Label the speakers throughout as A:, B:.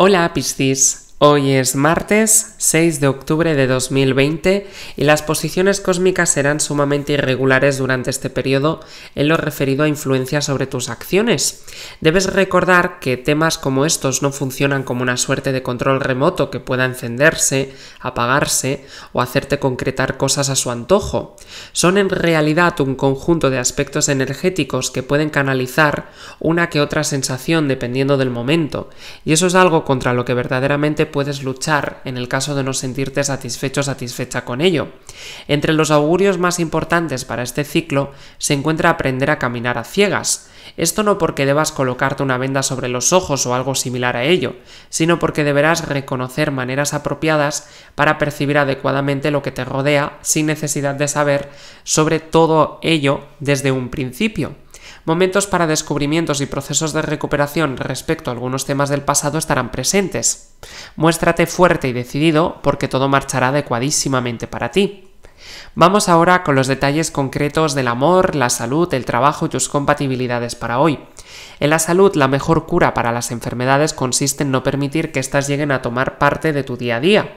A: Hola Piscis. Hoy es martes 6 de octubre de 2020 y las posiciones cósmicas serán sumamente irregulares durante este periodo en lo referido a influencia sobre tus acciones. Debes recordar que temas como estos no funcionan como una suerte de control remoto que pueda encenderse, apagarse o hacerte concretar cosas a su antojo. Son en realidad un conjunto de aspectos energéticos que pueden canalizar una que otra sensación dependiendo del momento y eso es algo contra lo que verdaderamente puedes luchar en el caso de no sentirte satisfecho o satisfecha con ello. Entre los augurios más importantes para este ciclo se encuentra aprender a caminar a ciegas. Esto no porque debas colocarte una venda sobre los ojos o algo similar a ello, sino porque deberás reconocer maneras apropiadas para percibir adecuadamente lo que te rodea sin necesidad de saber sobre todo ello desde un principio. Momentos para descubrimientos y procesos de recuperación respecto a algunos temas del pasado estarán presentes. Muéstrate fuerte y decidido porque todo marchará adecuadísimamente para ti. Vamos ahora con los detalles concretos del amor, la salud, el trabajo y tus compatibilidades para hoy. En la salud, la mejor cura para las enfermedades consiste en no permitir que éstas lleguen a tomar parte de tu día a día.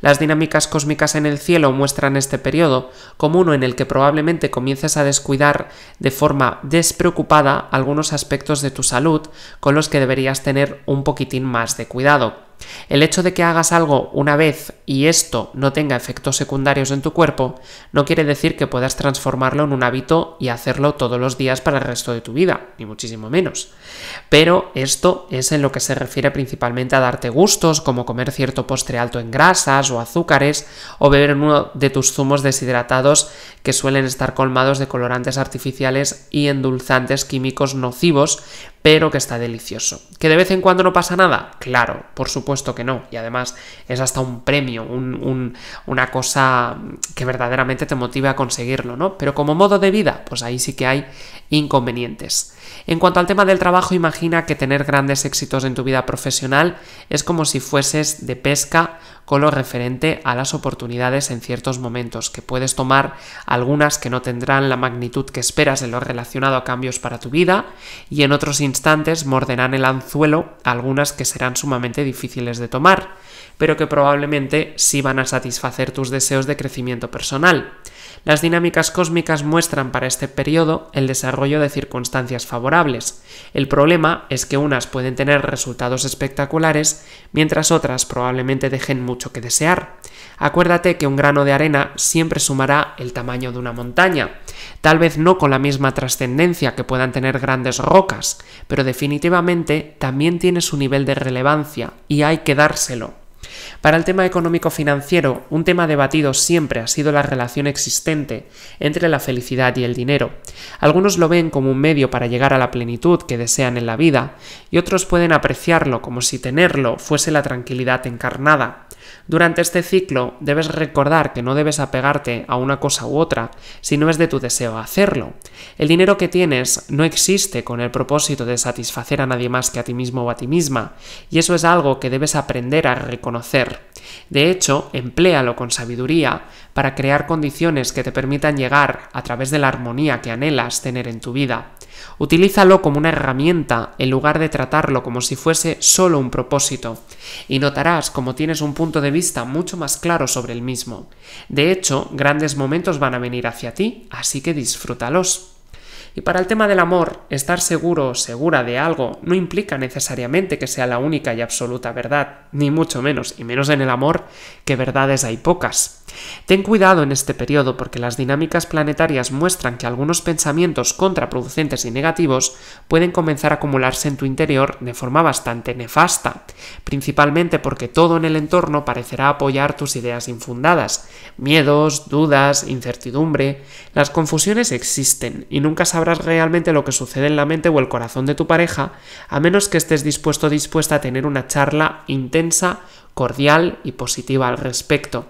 A: Las dinámicas cósmicas en el cielo muestran este periodo como uno en el que probablemente comiences a descuidar de forma despreocupada algunos aspectos de tu salud con los que deberías tener un poquitín más de cuidado. El hecho de que hagas algo una vez y esto no tenga efectos secundarios en tu cuerpo no quiere decir que puedas transformarlo en un hábito y hacerlo todos los días para el resto de tu vida, ni muchísimo menos. Pero esto es en lo que se refiere principalmente a darte gustos, como comer cierto postre alto en grasas o azúcares, o beber uno de tus zumos deshidratados que suelen estar colmados de colorantes artificiales y endulzantes químicos nocivos, pero que está delicioso. ¿Que de vez en cuando no pasa nada? Claro, por supuesto que no. Y además es hasta un premio, una cosa que verdaderamente te motive a conseguirlo, ¿no? Pero como modo de vida, pues ahí sí que hay inconvenientes. En cuanto al tema del trabajo, imagina que tener grandes éxitos en tu vida profesional es como si fueses de pesca con lo referente a las oportunidades en ciertos momentos, que puedes tomar algunas que no tendrán la magnitud que esperas en lo relacionado a cambios para tu vida y en otros instantes morderán el anzuelo algunas que serán sumamente difíciles de tomar, pero que probablemente sí van a satisfacer tus deseos de crecimiento personal. Las dinámicas cósmicas muestran para este periodo el desarrollo de circunstancias favorables. El problema es que unas pueden tener resultados espectaculares, mientras otras probablemente dejen mucho que desear. Acuérdate que un grano de arena siempre sumará el tamaño de una montaña. Tal vez no con la misma trascendencia que puedan tener grandes rocas, pero definitivamente también tiene su nivel de relevancia y hay que dárselo. Para el tema económico-financiero, un tema debatido siempre ha sido la relación existente entre la felicidad y el dinero. Algunos lo ven como un medio para llegar a la plenitud que desean en la vida, y otros pueden apreciarlo como si tenerlo fuese la tranquilidad encarnada. Durante este ciclo debes recordar que no debes apegarte a una cosa u otra si no es de tu deseo hacerlo. El dinero que tienes no existe con el propósito de satisfacer a nadie más que a ti mismo o a ti misma, y eso es algo que debes aprender a reconocer. De hecho, empléalo con sabiduría para crear condiciones que te permitan llegar, a través de la armonía que anhelas tener en tu vida, Utilízalo como una herramienta en lugar de tratarlo como si fuese solo un propósito, y notarás como tienes un punto de vista mucho más claro sobre el mismo. De hecho, grandes momentos van a venir hacia ti, así que disfrútalos. Y para el tema del amor, estar seguro o segura de algo no implica necesariamente que sea la única y absoluta verdad, ni mucho menos, y menos en el amor, que verdades hay pocas. Ten cuidado en este periodo porque las dinámicas planetarias muestran que algunos pensamientos contraproducentes y negativos pueden comenzar a acumularse en tu interior de forma bastante nefasta, principalmente porque todo en el entorno parecerá apoyar tus ideas infundadas. Miedos, dudas, incertidumbre. Las confusiones existen y nunca sabrás realmente lo que sucede en la mente o el corazón de tu pareja, a menos que estés dispuesto o dispuesta a tener una charla intensa, cordial y positiva al respecto.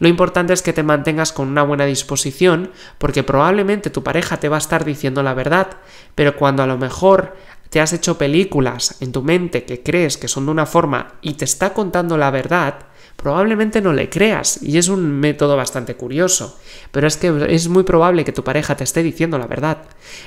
A: Lo importante es que te mantengas con una buena disposición, porque probablemente tu pareja te va a estar diciendo la verdad, pero cuando a lo mejor te has hecho películas en tu mente que crees que son de una forma y te está contando la verdad, probablemente no le creas y es un método bastante curioso, pero es que es muy probable que tu pareja te esté diciendo la verdad.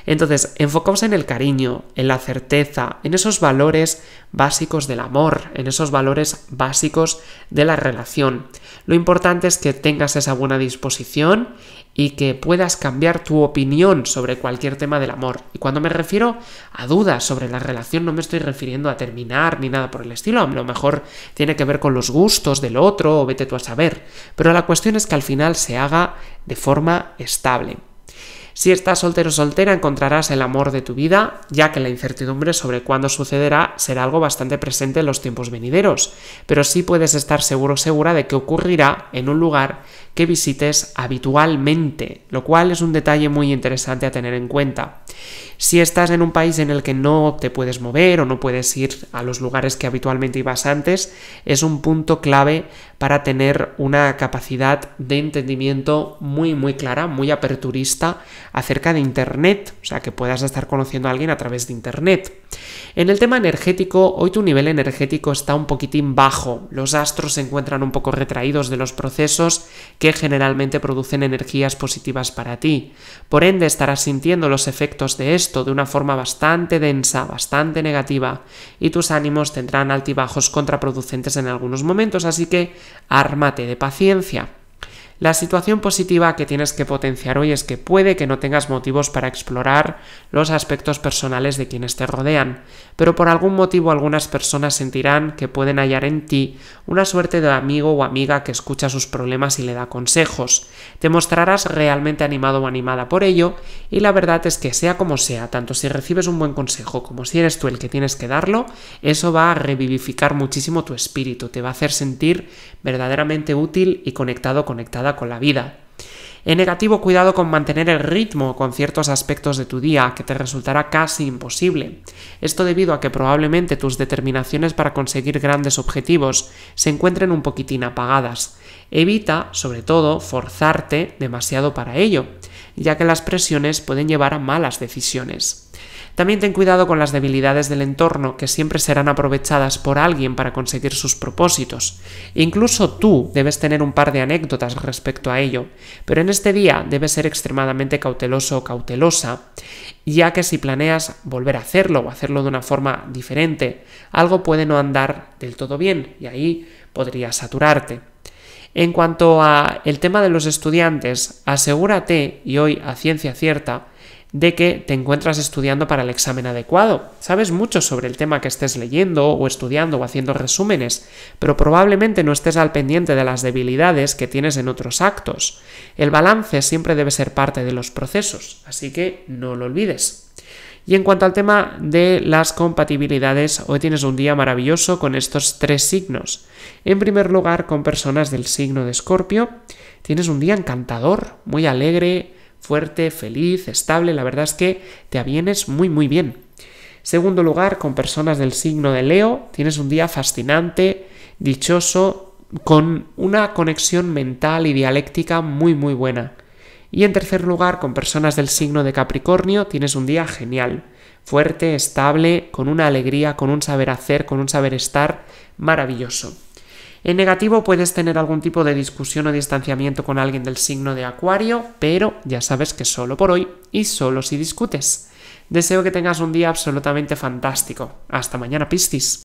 A: Entonces, enfocamos en el cariño, en la certeza, en esos valores básicos del amor, en esos valores básicos de la relación. Lo importante es que tengas esa buena disposición y que puedas cambiar tu opinión sobre cualquier tema del amor. Y cuando me refiero a dudas sobre la relación no me estoy refiriendo a terminar ni nada por el estilo, a lo mejor tiene que ver con los gustos del otro, o vete tú a saber. Pero la cuestión es que al final se haga de forma estable. Si estás soltero o soltera encontrarás el amor de tu vida, ya que la incertidumbre sobre cuándo sucederá será algo bastante presente en los tiempos venideros, pero sí puedes estar seguro segura de que ocurrirá en un lugar que visites habitualmente, lo cual es un detalle muy interesante a tener en cuenta. Si estás en un país en el que no te puedes mover o no puedes ir a los lugares que habitualmente ibas antes, es un punto clave para tener una capacidad de entendimiento muy muy clara, muy aperturista acerca de Internet, o sea que puedas estar conociendo a alguien a través de Internet. En el tema energético, hoy tu nivel energético está un poquitín bajo, los astros se encuentran un poco retraídos de los procesos que generalmente producen energías positivas para ti, por ende estarás sintiendo los efectos de esto de una forma bastante densa, bastante negativa, y tus ánimos tendrán altibajos contraproducentes en algunos momentos, así que ármate de paciencia. La situación positiva que tienes que potenciar hoy es que puede que no tengas motivos para explorar los aspectos personales de quienes te rodean, pero por algún motivo algunas personas sentirán que pueden hallar en ti una suerte de amigo o amiga que escucha sus problemas y le da consejos. Te mostrarás realmente animado o animada por ello y la verdad es que sea como sea, tanto si recibes un buen consejo como si eres tú el que tienes que darlo, eso va a revivificar muchísimo tu espíritu, te va a hacer sentir verdaderamente útil y conectado, conectada con la vida. En negativo, cuidado con mantener el ritmo con ciertos aspectos de tu día, que te resultará casi imposible. Esto debido a que probablemente tus determinaciones para conseguir grandes objetivos se encuentren un poquitín apagadas. Evita, sobre todo, forzarte demasiado para ello, ya que las presiones pueden llevar a malas decisiones. También ten cuidado con las debilidades del entorno, que siempre serán aprovechadas por alguien para conseguir sus propósitos. Incluso tú debes tener un par de anécdotas respecto a ello, pero en este día debes ser extremadamente cauteloso o cautelosa, ya que si planeas volver a hacerlo o hacerlo de una forma diferente, algo puede no andar del todo bien y ahí podrías saturarte. En cuanto a el tema de los estudiantes, asegúrate, y hoy a ciencia cierta, de que te encuentras estudiando para el examen adecuado. Sabes mucho sobre el tema que estés leyendo o estudiando o haciendo resúmenes, pero probablemente no estés al pendiente de las debilidades que tienes en otros actos. El balance siempre debe ser parte de los procesos, así que no lo olvides. Y en cuanto al tema de las compatibilidades, hoy tienes un día maravilloso con estos tres signos. En primer lugar, con personas del signo de Escorpio, tienes un día encantador, muy alegre, fuerte, feliz, estable, la verdad es que te avienes muy muy bien. Segundo lugar, con personas del signo de Leo, tienes un día fascinante, dichoso, con una conexión mental y dialéctica muy muy buena. Y en tercer lugar, con personas del signo de Capricornio, tienes un día genial, fuerte, estable, con una alegría, con un saber hacer, con un saber estar maravilloso. En negativo puedes tener algún tipo de discusión o distanciamiento con alguien del signo de Acuario, pero ya sabes que solo por hoy y solo si discutes. Deseo que tengas un día absolutamente fantástico. Hasta mañana, Piscis.